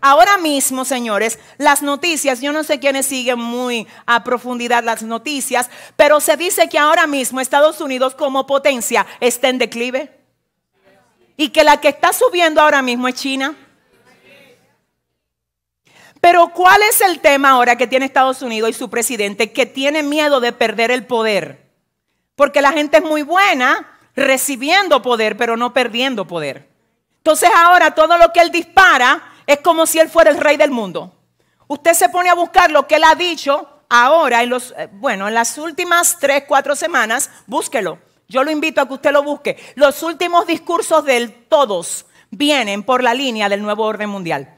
Ahora mismo, señores, las noticias, yo no sé quiénes siguen muy a profundidad las noticias, pero se dice que ahora mismo Estados Unidos como potencia está en declive y que la que está subiendo ahora mismo es China. Pero ¿cuál es el tema ahora que tiene Estados Unidos y su presidente que tiene miedo de perder el poder? Porque la gente es muy buena, recibiendo poder, pero no perdiendo poder. Entonces ahora todo lo que él dispara es como si él fuera el rey del mundo. Usted se pone a buscar lo que él ha dicho ahora, en los, eh, bueno, en las últimas tres, cuatro semanas, búsquelo. Yo lo invito a que usted lo busque. Los últimos discursos de todos vienen por la línea del nuevo orden mundial.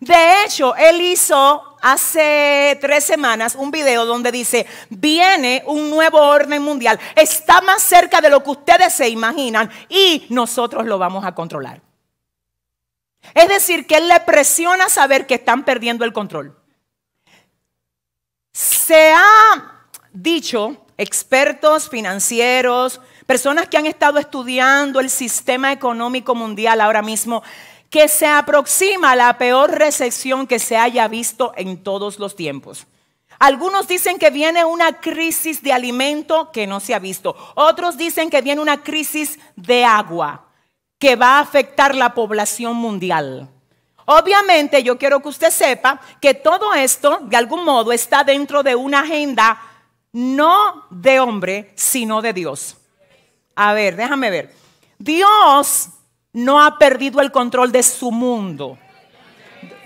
De hecho, él hizo hace tres semanas un video donde dice, viene un nuevo orden mundial, está más cerca de lo que ustedes se imaginan y nosotros lo vamos a controlar. Es decir, que él le presiona saber que están perdiendo el control. Se ha dicho, expertos financieros, personas que han estado estudiando el sistema económico mundial ahora mismo, que se aproxima la peor recesión que se haya visto en todos los tiempos. Algunos dicen que viene una crisis de alimento que no se ha visto. Otros dicen que viene una crisis de agua que va a afectar la población mundial. Obviamente yo quiero que usted sepa que todo esto, de algún modo, está dentro de una agenda no de hombre, sino de Dios. A ver, déjame ver. Dios no ha perdido el control de su mundo.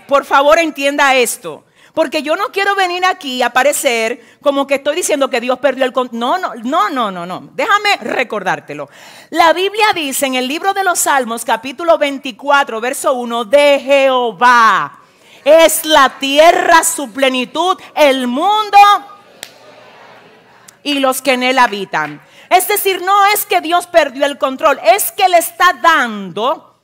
Por favor, entienda esto. Porque yo no quiero venir aquí a parecer como que estoy diciendo que Dios perdió el control. No, no, no, no, no, no. Déjame recordártelo. La Biblia dice en el libro de los Salmos, capítulo 24, verso 1, de Jehová es la tierra, su plenitud, el mundo y los que en él habitan. Es decir, no es que Dios perdió el control, es que le está dando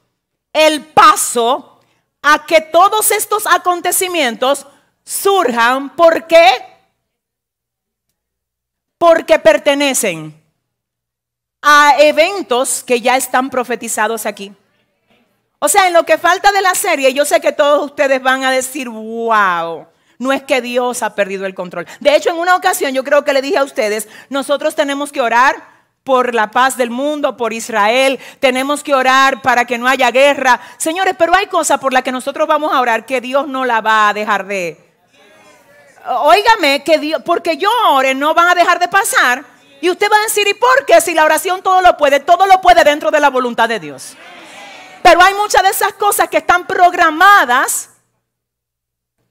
el paso a que todos estos acontecimientos surjan porque porque pertenecen a eventos que ya están profetizados aquí. O sea, en lo que falta de la serie, yo sé que todos ustedes van a decir, wow, no es que Dios ha perdido el control. De hecho, en una ocasión yo creo que le dije a ustedes, nosotros tenemos que orar por la paz del mundo, por Israel, tenemos que orar para que no haya guerra. Señores, pero hay cosas por las que nosotros vamos a orar que Dios no la va a dejar de. Óigame, que Dios, porque yo ore, no van a dejar de pasar. Y usted va a decir, ¿y por qué? Si la oración todo lo puede, todo lo puede dentro de la voluntad de Dios. Pero hay muchas de esas cosas que están programadas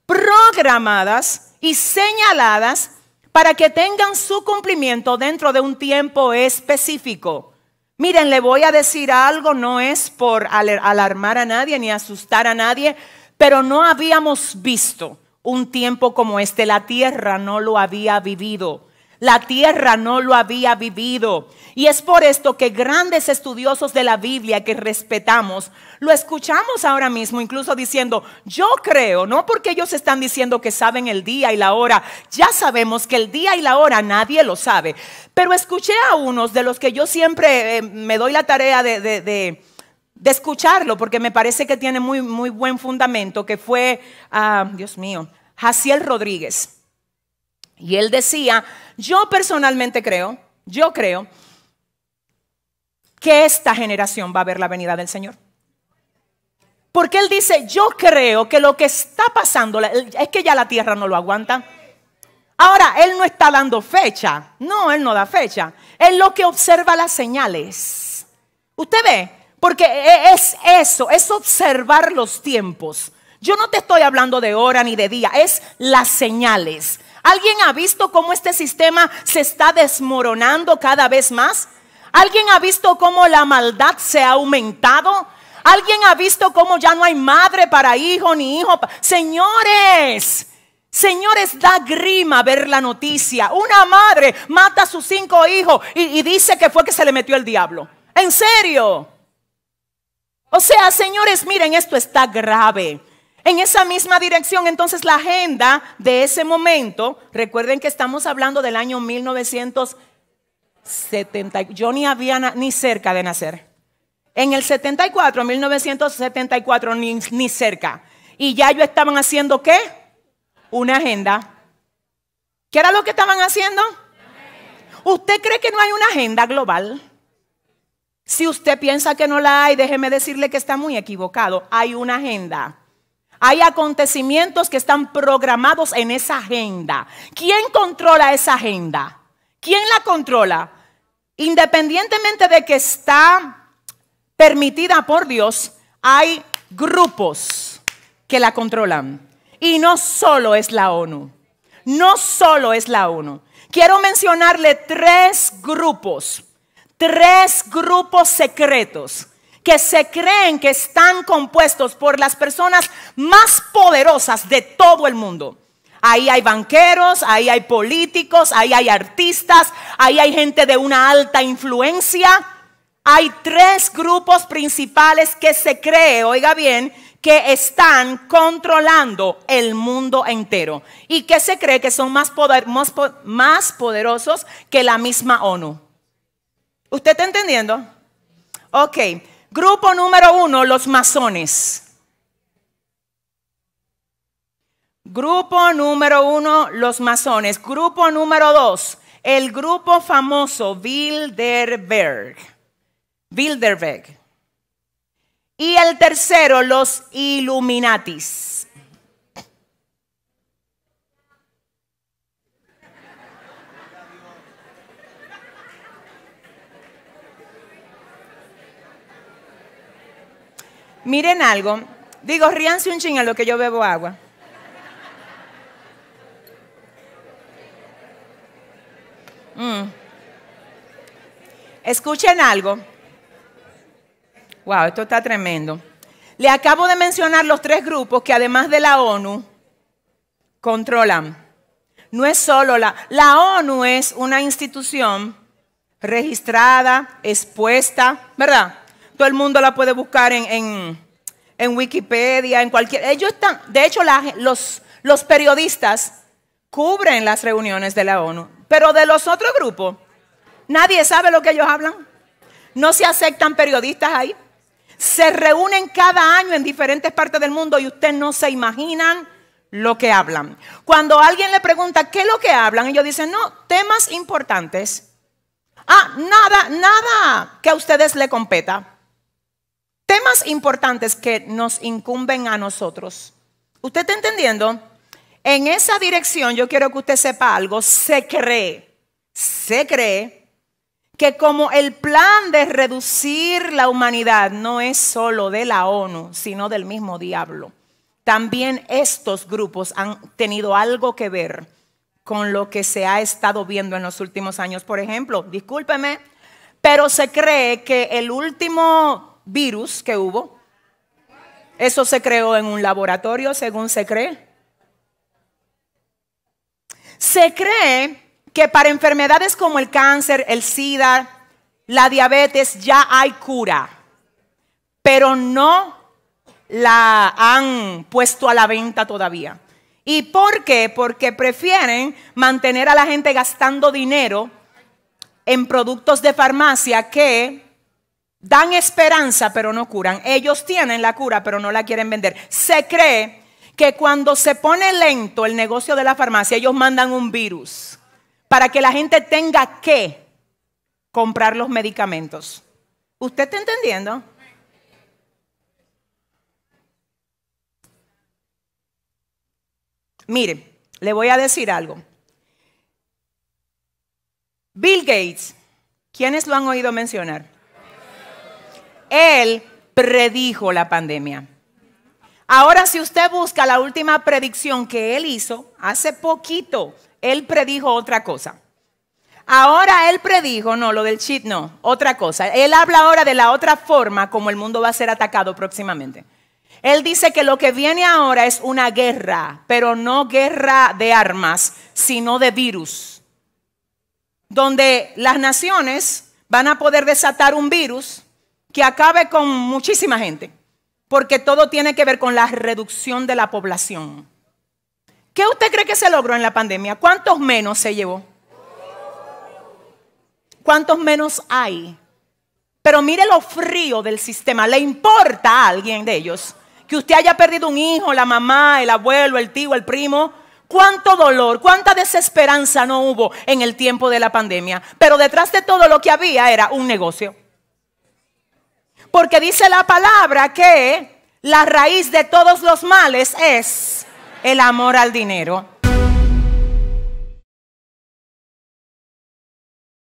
programadas y señaladas para que tengan su cumplimiento dentro de un tiempo específico. Miren, le voy a decir algo, no es por alarmar a nadie ni asustar a nadie, pero no habíamos visto un tiempo como este, la tierra no lo había vivido. La tierra no lo había vivido. Y es por esto que grandes estudiosos de la Biblia que respetamos, lo escuchamos ahora mismo, incluso diciendo, yo creo, no porque ellos están diciendo que saben el día y la hora, ya sabemos que el día y la hora nadie lo sabe. Pero escuché a unos de los que yo siempre eh, me doy la tarea de, de, escucharlo, porque me parece que tiene muy, muy buen fundamento, que fue, ah, Dios mío, Jaciel Rodríguez. Y él decía yo personalmente creo, yo creo que esta generación va a ver la venida del Señor. Porque Él dice, yo creo que lo que está pasando es que ya la tierra no lo aguanta. Ahora, Él no está dando fecha. No, Él no da fecha. Él lo que observa las señales. Usted ve, porque e, e, es eso, es observar los tiempos. Yo no te estoy hablando de hora ni de día, es las señales. ¿Alguien ha visto cómo este sistema se está desmoronando cada vez más? ¿Alguien ha visto cómo la maldad se ha aumentado? ¿Alguien ha visto cómo ya no hay madre para hijo ni hijo? Señores, señores, da grima ver la noticia. Una madre mata a sus cinco hijos y, dice que fue que se le metió el diablo. ¿En serio? O sea, señores, miren, esto está grave. En esa misma dirección, entonces la agenda de ese momento, recuerden que estamos hablando del año 1970, yo ni había ni cerca de nacer. En el 74, 1974, ni, ni cerca. Y ya ellos estaban haciendo qué? Una agenda. ¿Qué era lo que estaban haciendo? ¿Usted cree que no hay una agenda global? Si usted piensa que no la hay, déjeme decirle que está muy equivocado. Hay una agenda hay acontecimientos que están programados en esa agenda. ¿Quién controla esa agenda? ¿Quién la controla? Independientemente de que está permitida por Dios, hay grupos que la controlan. Y no solo es la ONU. No solo es la ONU. Quiero mencionarle tres grupos, tres grupos secretos que se creen que están compuestos por las personas más poderosas de todo el mundo. Ahí hay banqueros, ahí hay políticos, ahí hay artistas, ahí hay gente de una alta influencia. Hay tres grupos principales que se cree, oiga bien, que están controlando el mundo entero y que se cree que son más, poderosos que la misma ONU. ¿Usted está entendiendo? Ok, Grupo número uno, los masones. Grupo número uno, los masones. Grupo número dos, el grupo famoso Bilderberg. Bilderberg. Y el tercero, los Illuminatis. Miren algo. Digo, ríanse un ching a lo que yo bebo agua. Mm. Escuchen algo. Wow, esto está tremendo. Le acabo de mencionar los tres grupos que además de la ONU controlan. No es solo la... La ONU es una institución registrada, expuesta, ¿verdad? Todo el mundo la puede buscar en, Wikipedia, en cualquier... Ellos están, de hecho, los, los periodistas cubren las reuniones de la ONU, pero de los otros grupos, nadie sabe lo que ellos hablan. No se aceptan periodistas ahí. Se reúnen cada año en diferentes partes del mundo y ustedes no se imaginan lo que hablan. Cuando alguien le pregunta qué es lo que hablan, ellos dicen, no, temas importantes. Ah, nada, nada que a ustedes le competa. Temas importantes que nos incumben a nosotros. ¿Usted está entendiendo? En esa dirección yo quiero que usted sepa algo. Se cree, se cree que como el plan de reducir la humanidad no es solo de la ONU, sino del mismo diablo. También estos grupos han tenido algo que ver con lo que se ha estado viendo en los últimos años. Por ejemplo, discúlpeme, pero se cree que el último virus que hubo. Eso se creó en un laboratorio, según se cree. Se cree que para enfermedades como el cáncer, el SIDA, la diabetes, ya hay cura, pero no la han puesto a la venta todavía. ¿Y por qué? Porque prefieren mantener a la gente gastando dinero en productos de farmacia que dan esperanza pero no curan. Ellos tienen la cura pero no la quieren vender. Se cree que cuando se pone lento el negocio de la farmacia, ellos mandan un virus para que la gente tenga que comprar los medicamentos. ¿Usted está entendiendo? Mire, le voy a decir algo. Bill Gates, ¿quiénes lo han oído mencionar? Él predijo la pandemia. Ahora, si usted busca la última predicción que él hizo, hace poquito, él predijo otra cosa. Ahora él predijo, no, lo del cheat no, otra cosa. Él habla ahora de la otra forma como el mundo va a ser atacado próximamente. Él dice que lo que viene ahora es una guerra, pero no guerra de armas, sino de virus. Donde las naciones van a poder desatar un virus que acabe con muchísima gente, porque todo tiene que ver con la reducción de la población. ¿Qué usted cree que se logró en la pandemia? ¿Cuántos menos se llevó? ¿Cuántos menos hay? Pero mire lo frío del sistema. ¿Le importa a alguien de ellos que usted haya perdido un hijo, la mamá, el abuelo, el tío, el primo? cuánto dolor, cuánta desesperanza no hubo en el tiempo de la pandemia. Pero detrás de todo lo que había era un negocio. Porque dice la palabra que la raíz de todos los males es el amor al dinero.